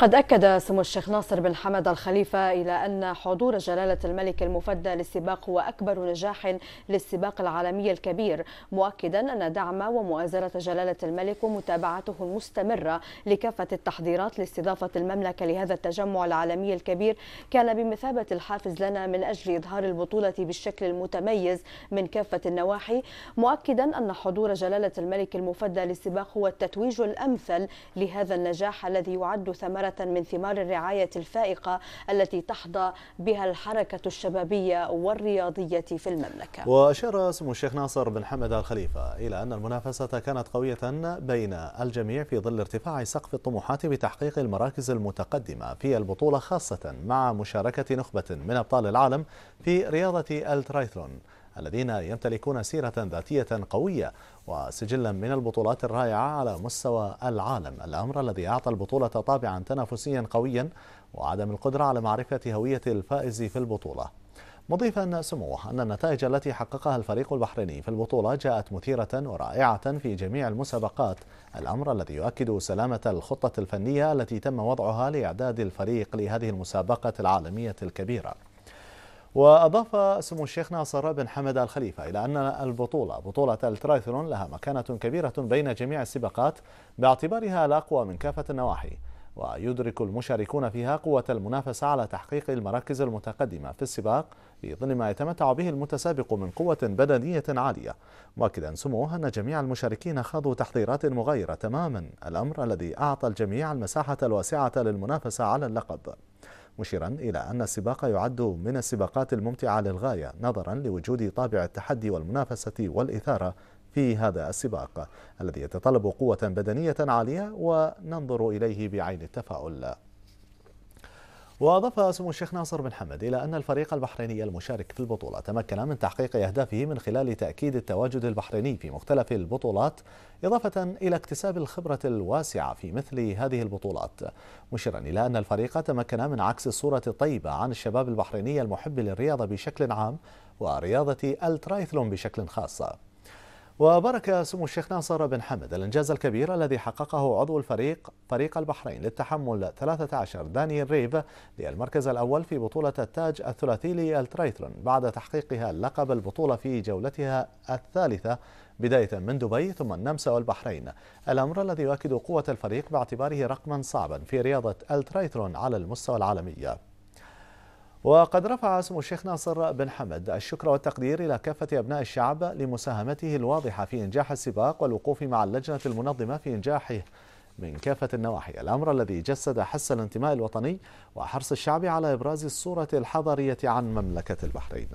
قد أكد سمو الشيخ ناصر بن حمد الخليفة إلى أن حضور جلالة الملك المفدى للسباق هو أكبر نجاح للسباق العالمي الكبير مؤكدا أن دعم ومؤازرة جلالة الملك ومتابعته المستمرة لكافة التحضيرات لاستضافة المملكة لهذا التجمع العالمي الكبير كان بمثابة الحافز لنا من أجل إظهار البطولة بالشكل المتميز من كافة النواحي مؤكدا أن حضور جلالة الملك المفدى للسباق هو التتويج الأمثل لهذا النجاح الذي يعد ثمرة من ثمار الرعاية الفائقة التي تحظى بها الحركة الشبابية والرياضية في المملكة وأشار سمو الشيخ ناصر بن حمد الخليفة إلى أن المنافسة كانت قوية بين الجميع في ظل ارتفاع سقف الطموحات بتحقيق المراكز المتقدمة في البطولة خاصة مع مشاركة نخبة من أبطال العالم في رياضة الترايثلون الذين يمتلكون سيرة ذاتية قوية وسجلا من البطولات الرائعة على مستوى العالم الأمر الذي أعطى البطولة طابعا تنافسيا قويا وعدم القدرة على معرفة هوية الفائز في البطولة مضيفا سموه أن النتائج التي حققها الفريق البحريني في البطولة جاءت مثيرة ورائعة في جميع المسابقات الأمر الذي يؤكد سلامة الخطة الفنية التي تم وضعها لإعداد الفريق لهذه المسابقة العالمية الكبيرة وأضاف سمو الشيخ ناصر بن حمد الخليفة إلى أن البطولة بطولة الترايثلون لها مكانة كبيرة بين جميع السباقات باعتبارها الأقوى من كافة النواحي ويدرك المشاركون فيها قوة المنافسة على تحقيق المراكز المتقدمة في السباق في ظل ما يتمتع به المتسابق من قوة بدنية عالية مؤكدا سموه أن جميع المشاركين خاضوا تحضيرات مغايرة تماما الأمر الذي أعطى الجميع المساحة الواسعة للمنافسة على اللقب مشيرا إلى أن السباق يعد من السباقات الممتعة للغاية نظرا لوجود طابع التحدي والمنافسة والإثارة في هذا السباق الذي يتطلب قوة بدنية عالية وننظر إليه بعين التفاؤل وأضاف سمو الشيخ ناصر بن حمد إلى أن الفريق البحريني المشارك في البطولة تمكن من تحقيق أهدافه من خلال تأكيد التواجد البحريني في مختلف البطولات إضافة إلى اكتساب الخبرة الواسعة في مثل هذه البطولات مشيرا إلى أن الفريق تمكن من عكس الصورة الطيبة عن الشباب البحريني المحب للرياضة بشكل عام ورياضة الترايثلون بشكل خاص وبارك سمو الشيخ ناصر بن حمد الإنجاز الكبير الذي حققه عضو الفريق طريق البحرين للتحمل 13 دانيال ريف للمركز الأول في بطولة التاج الثلاثي للترايثلون بعد تحقيقها لقب البطولة في جولتها الثالثة بداية من دبي ثم النمسا والبحرين الأمر الذي يؤكد قوة الفريق باعتباره رقما صعبا في رياضة الترايثلون على المستوى العالمي وقد رفع اسم الشيخ ناصر بن حمد الشكر والتقدير إلى كافة أبناء الشعب لمساهمته الواضحة في إنجاح السباق والوقوف مع اللجنة المنظمة في إنجاحه من كافة النواحي الأمر الذي جسد حس الانتماء الوطني وحرص الشعب على إبراز الصورة الحضرية عن مملكة البحرين